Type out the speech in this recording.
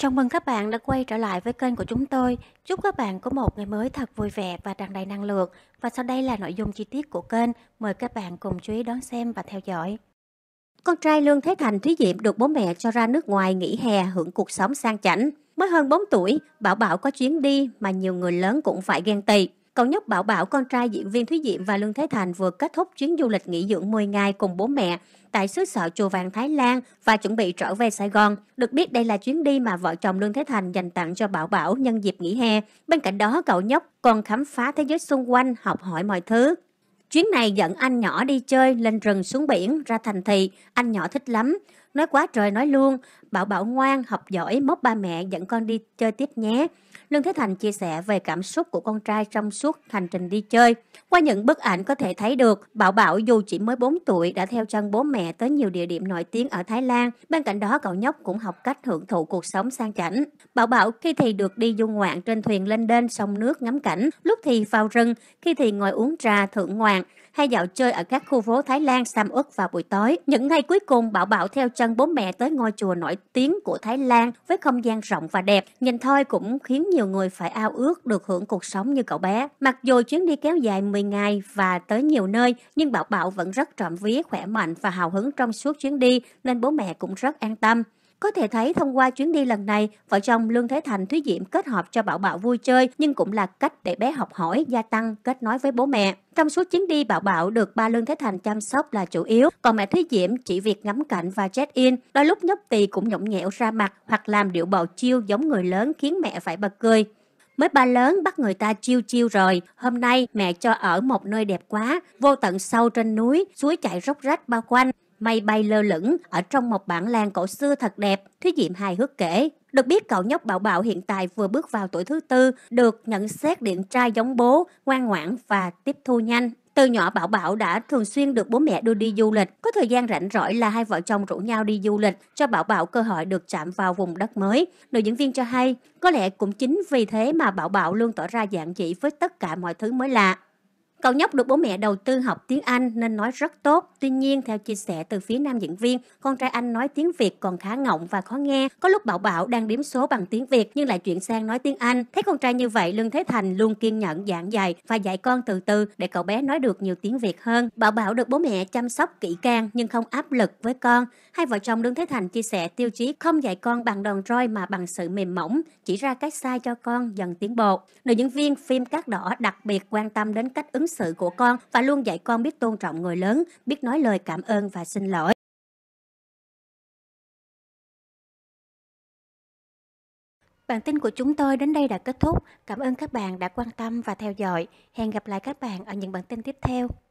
Chào mừng các bạn đã quay trở lại với kênh của chúng tôi. Chúc các bạn có một ngày mới thật vui vẻ và tràn đầy năng lượng. Và sau đây là nội dung chi tiết của kênh. Mời các bạn cùng chú ý đón xem và theo dõi. Con trai Lương Thế Thành Thúy Diệm được bố mẹ cho ra nước ngoài nghỉ hè hưởng cuộc sống sang chảnh. Mới hơn 4 tuổi, Bảo Bảo có chuyến đi mà nhiều người lớn cũng phải ghen tị. Cậu nhóc Bảo Bảo con trai diễn viên Thúy Diệm và Lương Thế Thành vừa kết thúc chuyến du lịch nghỉ dưỡng 10 ngày cùng bố mẹ tại xứ sở Chùa Vàng Thái Lan và chuẩn bị trở về Sài Gòn. Được biết đây là chuyến đi mà vợ chồng Lương Thế Thành dành tặng cho Bảo Bảo nhân dịp nghỉ hè. Bên cạnh đó cậu nhóc còn khám phá thế giới xung quanh, học hỏi mọi thứ. Chuyến này dẫn anh nhỏ đi chơi, lên rừng xuống biển, ra thành thị, anh nhỏ thích lắm. Nói quá trời nói luôn, Bảo Bảo ngoan, học giỏi, móc ba mẹ dẫn con đi chơi tiếp nhé. Lương Thế Thành chia sẻ về cảm xúc của con trai trong suốt hành trình đi chơi. Qua những bức ảnh có thể thấy được, Bảo Bảo dù chỉ mới 4 tuổi đã theo chân bố mẹ tới nhiều địa điểm nổi tiếng ở Thái Lan. Bên cạnh đó, cậu nhóc cũng học cách hưởng thụ cuộc sống sang chảnh. Bảo Bảo khi thì được đi du ngoạn trên thuyền lên đên sông nước ngắm cảnh, lúc thì vào rừng, khi thì ngồi uống trà thưởng ngoạn hay dạo chơi ở các khu phố Thái Lan Sam ướt vào buổi tối. Những ngày cuối cùng, Bảo Bảo theo chân bố mẹ tới ngôi chùa nổi tiếng của Thái Lan với không gian rộng và đẹp, nhìn thôi cũng khiến nhiều người phải ao ước được hưởng cuộc sống như cậu bé. Mặc dù chuyến đi kéo dài 10 ngày và tới nhiều nơi, nhưng Bảo Bảo vẫn rất trộm vía, khỏe mạnh và hào hứng trong suốt chuyến đi nên bố mẹ cũng rất an tâm. Có thể thấy thông qua chuyến đi lần này, vợ chồng Lương Thế Thành Thúy Diễm kết hợp cho Bảo Bảo vui chơi nhưng cũng là cách để bé học hỏi, gia tăng, kết nối với bố mẹ. Trong suốt chuyến đi, Bảo Bảo được ba Lương Thế Thành chăm sóc là chủ yếu, còn mẹ Thúy Diễm chỉ việc ngắm cảnh và check-in. Đôi lúc nhóc tỳ cũng nhõng nhẽo ra mặt hoặc làm điệu bầu chiêu giống người lớn khiến mẹ phải bật cười. Mới ba lớn bắt người ta chiêu chiêu rồi, hôm nay mẹ cho ở một nơi đẹp quá, vô tận sâu trên núi, suối chảy róc rách bao quanh. Mây bay lơ lửng ở trong một bản làng cổ xưa thật đẹp, Thúy Diệm hài hước kể. Được biết cậu nhóc Bảo Bảo hiện tại vừa bước vào tuổi thứ tư, được nhận xét điện trai giống bố, ngoan ngoãn và tiếp thu nhanh. Từ nhỏ Bảo Bảo đã thường xuyên được bố mẹ đưa đi du lịch. Có thời gian rảnh rỗi là hai vợ chồng rủ nhau đi du lịch, cho Bảo Bảo cơ hội được chạm vào vùng đất mới. Nữ diễn viên cho hay, có lẽ cũng chính vì thế mà Bảo Bảo luôn tỏ ra dạng dị với tất cả mọi thứ mới lạ. Cậu nhóc được bố mẹ đầu tư học tiếng Anh nên nói rất tốt. Tuy nhiên, theo chia sẻ từ phía nam diễn viên, con trai anh nói tiếng Việt còn khá ngọng và khó nghe. Có lúc Bảo Bảo đang điểm số bằng tiếng Việt nhưng lại chuyển sang nói tiếng Anh. Thấy con trai như vậy, Lương Thế Thành luôn kiên nhẫn giảng dạy và dạy con từ từ để cậu bé nói được nhiều tiếng Việt hơn. Bảo Bảo được bố mẹ chăm sóc kỹ càng nhưng không áp lực với con. Hai vợ chồng Lương Thế Thành chia sẻ tiêu chí không dạy con bằng đòn roi mà bằng sự mềm mỏng, chỉ ra cách sai cho con dần tiến bộ. Nữ diễn viên phim Cát Đỏ đặc biệt quan tâm đến cách ứng sự của con và luôn dạy con biết tôn trọng người lớn, biết nói lời cảm ơn và xin lỗi. Bản tin của chúng tôi đến đây đã kết thúc. Cảm ơn các bạn đã quan tâm và theo dõi. Hẹn gặp lại các bạn ở những bản tin tiếp theo.